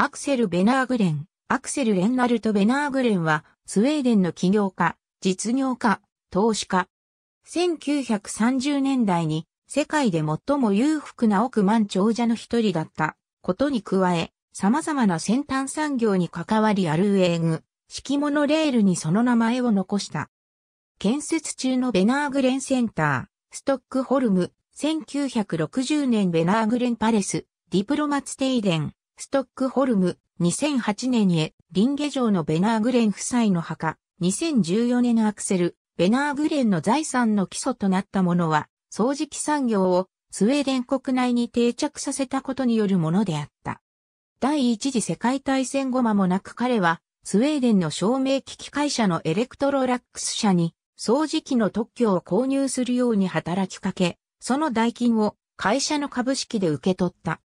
アクセル・ベナーグレン、アクセル・レンナルト・ベナーグレンは、スウェーデンの起業家、実業家、投資家。1930年代に、世界で最も裕福な億万長者の一人だったことに加え、様々な先端産業に関わりある英グ、敷物レールにその名前を残した。建設中のベナーグレンセンター、ストックホルム、1960年ベナーグレンパレス、ディプロマツテイデン、ストックホルム、2008年へ、リンゲ城のベナーグレン夫妻の墓、2014年のアクセル、ベナーグレンの財産の基礎となったものは、掃除機産業をスウェーデン国内に定着させたことによるものであった。第一次世界大戦後間もなく彼は、スウェーデンの照明機器会社のエレクトロラックス社に、掃除機の特許を購入するように働きかけ、その代金を会社の株式で受け取った。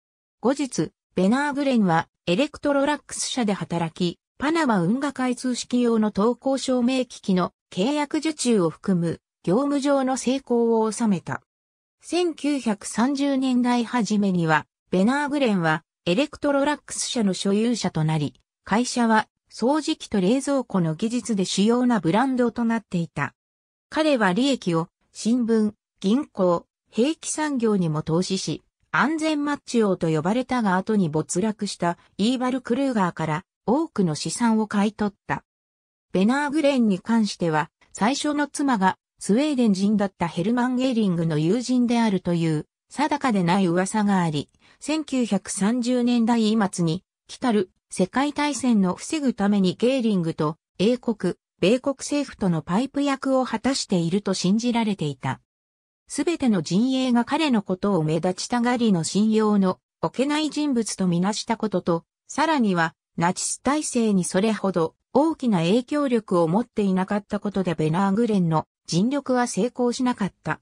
後日、ベナーグレンはエレクトロラックス社で働き、パナマ運河開通式用の投稿証明機器の契約受注を含む業務上の成功を収めた。1930年代初めには、ベナーグレンはエレクトロラックス社の所有者となり、会社は掃除機と冷蔵庫の技術で主要なブランドとなっていた。彼は利益を新聞、銀行、兵器産業にも投資し、安全マッチ王と呼ばれたが後に没落したイーバル・クルーガーから多くの資産を買い取った。ベナーグレンに関しては、最初の妻がスウェーデン人だったヘルマン・ゲーリングの友人であるという定かでない噂があり、1930年代末に来たる世界大戦の防ぐためにゲーリングと英国、米国政府とのパイプ役を果たしていると信じられていた。すべての陣営が彼のことを目立ちたがりの信用の置けない人物とみなしたことと、さらには、ナチス体制にそれほど大きな影響力を持っていなかったことでベナーグレンの尽力は成功しなかった。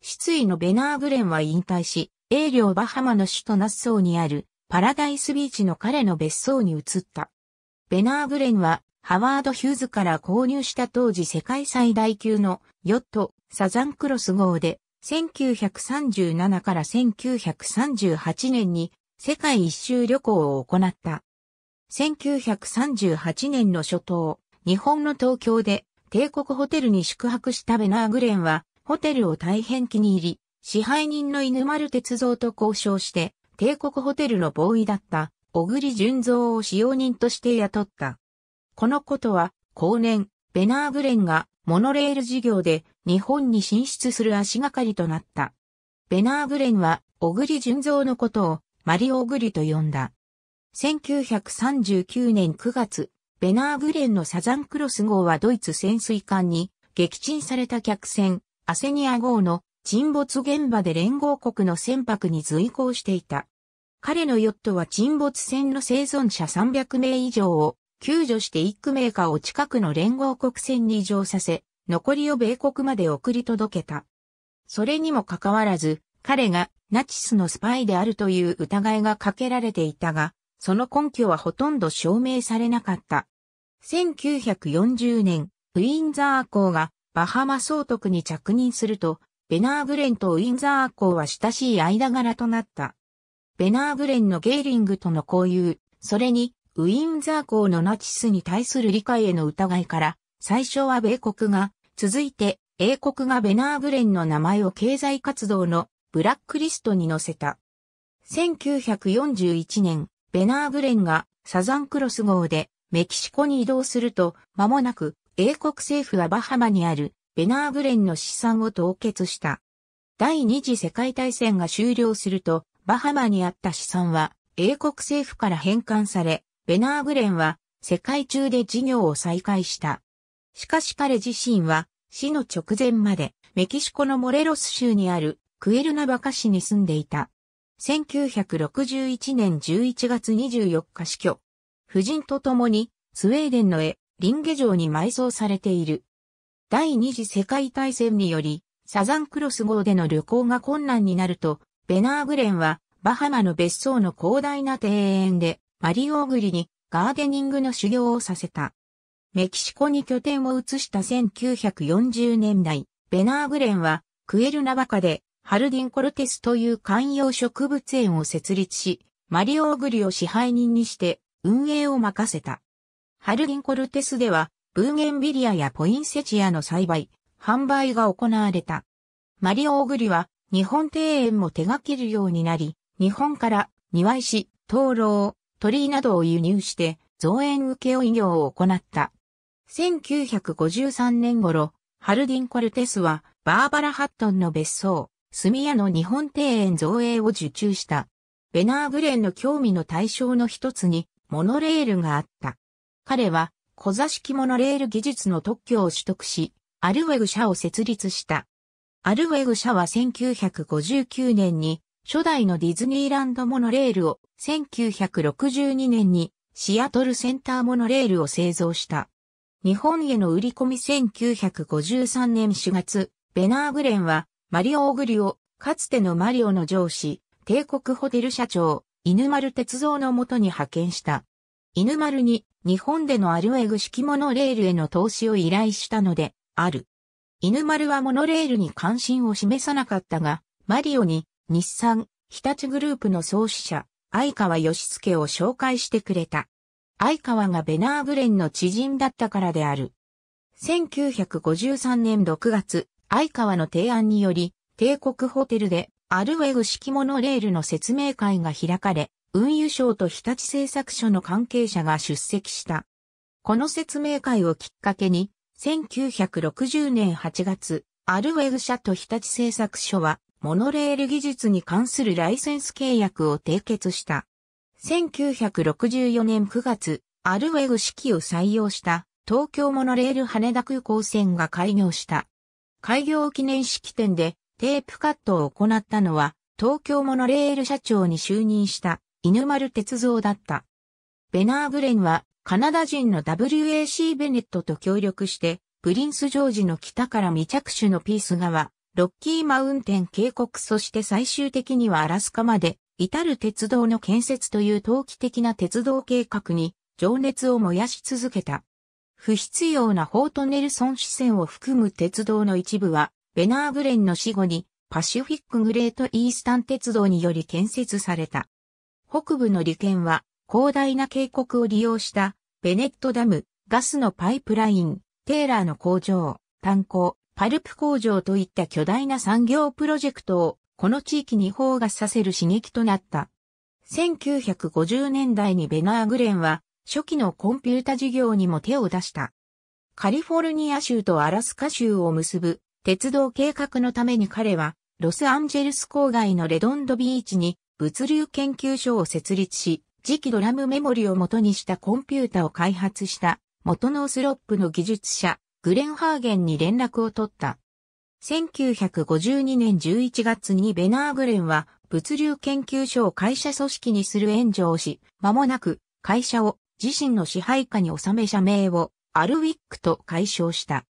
失意のベナーグレンは引退し、英領バハマの首都ナッソーにあるパラダイスビーチの彼の別荘に移った。ベナーグレンはハワード・ヒューズから購入した当時世界最大級のヨットサザンクロス号で1937から1938年に世界一周旅行を行った。1938年の初頭、日本の東京で帝国ホテルに宿泊したベナーグレンは、ホテルを大変気に入り、支配人の犬丸鉄造と交渉して、帝国ホテルのボーイだった小栗純造を使用人として雇った。このことは、後年、ベナーグレンがモノレール事業で日本に進出する足がかりとなった。ベナーグレンは、小栗純三のことを、マリオグリと呼んだ。1939年9月、ベナーグレンのサザンクロス号はドイツ潜水艦に撃沈された客船アセニア号の沈没現場で連合国の船舶に随行していた。彼のヨットは沈没船の生存者300名以上を救助して1区カーを近くの連合国船に移乗させ、残りを米国まで送り届けた。それにもかかわらず、彼がナチスのスパイであるという疑いがかけられていたが、その根拠はほとんど証明されなかった。1940年、ウィンザー公がバハマ総督に着任すると、ベナーグレンとウィンザー公は親しい間柄となった。ベナーグレンのゲーリングとの交友、それにウィンザー公のナチスに対する理解への疑いから、最初は米国が続いて、英国がベナーグレンの名前を経済活動のブラックリストに載せた。1941年、ベナーグレンがサザンクロス号でメキシコに移動すると、間もなく英国政府はバハマにあるベナーグレンの資産を凍結した。第二次世界大戦が終了すると、バハマにあった資産は英国政府から返還され、ベナーグレンは世界中で事業を再開した。しかし彼自身は死の直前までメキシコのモレロス州にあるクエルナバカ市に住んでいた。1961年11月24日死去。夫人と共にスウェーデンの絵、リンゲ城に埋葬されている。第二次世界大戦によりサザンクロス号での旅行が困難になると、ベナーグレンはバハマの別荘の広大な庭園でマリオーグリにガーデニングの修行をさせた。メキシコに拠点を移した1940年代、ベナーグレンは、クエルナバカで、ハルディンコルテスという観葉植物園を設立し、マリオ・オグリを支配人にして、運営を任せた。ハルディンコルテスでは、ブーゲンビリアやポインセチアの栽培、販売が行われた。マリオ・オグリは、日本庭園も手掛けるようになり、日本から庭石、灯籠、鳥居などを輸入して、造園受け負い業を行った。1953年頃、ハルディン・コルテスは、バーバラ・ハットンの別荘、スミヤの日本庭園造営を受注した。ベナー・グレンの興味の対象の一つに、モノレールがあった。彼は、小座式モノレール技術の特許を取得し、アルウェグ社を設立した。アルウェグ社は1959年に、初代のディズニーランドモノレールを、1962年に、シアトルセンターモノレールを製造した。日本への売り込み1953年4月、ベナーグレンは、マリオ・オグリオ、かつてのマリオの上司、帝国ホテル社長、犬丸鉄道のもとに派遣した。犬丸に日本でのアルエグ式モノレールへの投資を依頼したので、ある。犬丸はモノレールに関心を示さなかったが、マリオに日産、日立グループの創始者、相川義介を紹介してくれた。相川がベナーグレンの知人だったからである。1953年6月、相川の提案により、帝国ホテルでアルウェグ式モノレールの説明会が開かれ、運輸省と日立製作所の関係者が出席した。この説明会をきっかけに、1960年8月、アルウェグ社と日立製作所は、モノレール技術に関するライセンス契約を締結した。1964年9月、アルウェグ式を採用した東京モノレール羽田空港線が開業した。開業記念式典でテープカットを行ったのは東京モノレール社長に就任した犬丸鉄造だった。ベナーグレンはカナダ人の WAC ベネットと協力してプリンスジョージの北から未着手のピース川、ロッキーマウンテン渓谷そして最終的にはアラスカまで至る鉄道の建設という投機的な鉄道計画に情熱を燃やし続けた。不必要なフォートネルソン支線を含む鉄道の一部は、ベナーグレンの死後にパシフィックグレートイースタン鉄道により建設された。北部の利権は広大な渓谷を利用したベネットダム、ガスのパイプライン、テーラーの工場、炭鉱、パルプ工場といった巨大な産業プロジェクトをこの地域に放がさせる刺激となった。1950年代にベナーグレンは初期のコンピュータ事業にも手を出した。カリフォルニア州とアラスカ州を結ぶ鉄道計画のために彼はロスアンジェルス郊外のレドンドビーチに物流研究所を設立し、次期ドラムメモリを元にしたコンピュータを開発した元のスロップの技術者グレンハーゲンに連絡を取った。1952年11月にベナーグレンは物流研究所を会社組織にする援助をし、間もなく会社を自身の支配下に収め社名をアルウィックと解消した。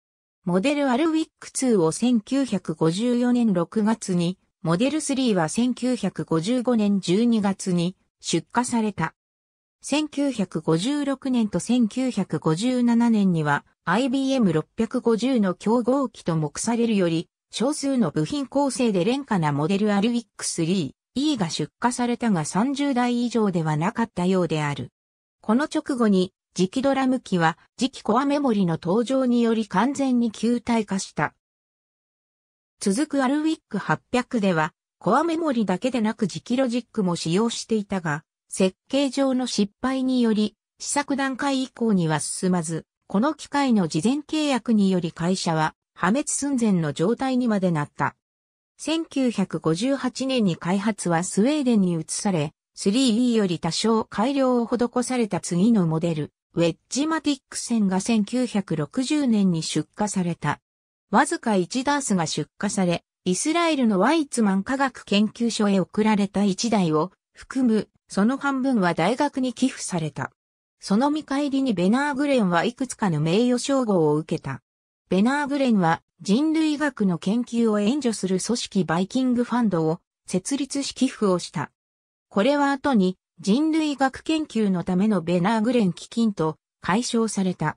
モデルアルウィック2を1954年6月に、モデル3は1955年12月に出荷された。1956年と1957年には IBM650 の競合機と目されるより少数の部品構成で廉価なモデルアルウィック 3E が出荷されたが30台以上ではなかったようである。この直後に磁気ドラム機は磁気コアメモリの登場により完全に球体化した。続くアルウィック800ではコアメモリだけでなく磁気ロジックも使用していたが、設計上の失敗により、試作段階以降には進まず、この機械の事前契約により会社は破滅寸前の状態にまでなった。1958年に開発はスウェーデンに移され、3E より多少改良を施された次のモデル、ウェッジマティック線が1960年に出荷された。わずか1ダースが出荷され、イスラエルのワイツマン科学研究所へ送られた1台を含むその半分は大学に寄付された。その見返りにベナーグレンはいくつかの名誉称号を受けた。ベナーグレンは人類学の研究を援助する組織バイキングファンドを設立し寄付をした。これは後に人類学研究のためのベナーグレン基金と解消された。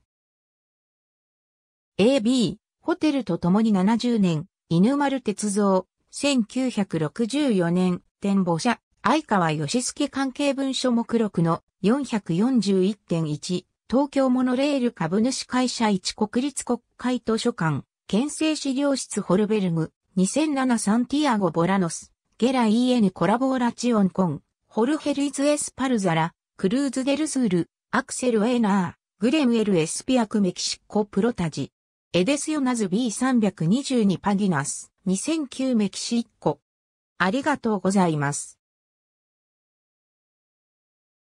AB、ホテルと共に70年、犬丸鉄造、1964年、展望者、相川義助関係文書目録の441.1、東京モノレール株主会社1国立国会図書館、県政資料室ホルベルム、2007サンティアゴ・ボラノス、ゲラ EN コラボーラチオンコン、ホルヘルイズ・エスパルザラ、クルーズ・デルスール、アクセル・エナー、グレムエル・エスピアクメキシコ・プロタジ、エデスヨナズ B322 パギナス、2009メキシッコ。ありがとうございます。